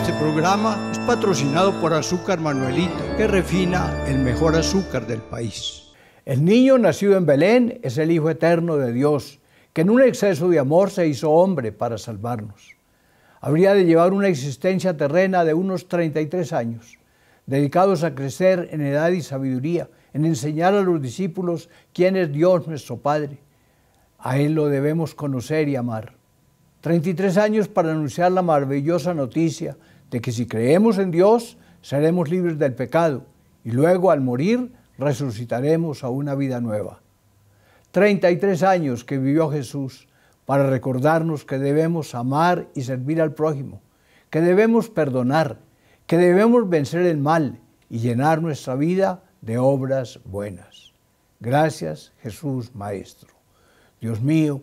Este programa es patrocinado por Azúcar Manuelito, que refina el mejor azúcar del país. El niño nacido en Belén es el Hijo Eterno de Dios, que en un exceso de amor se hizo hombre para salvarnos. Habría de llevar una existencia terrena de unos 33 años, dedicados a crecer en edad y sabiduría, en enseñar a los discípulos quién es Dios nuestro Padre. A Él lo debemos conocer y amar. 33 años para anunciar la maravillosa noticia de que si creemos en Dios, seremos libres del pecado y luego al morir resucitaremos a una vida nueva. 33 años que vivió Jesús para recordarnos que debemos amar y servir al prójimo, que debemos perdonar, que debemos vencer el mal y llenar nuestra vida de obras buenas. Gracias Jesús Maestro. Dios mío,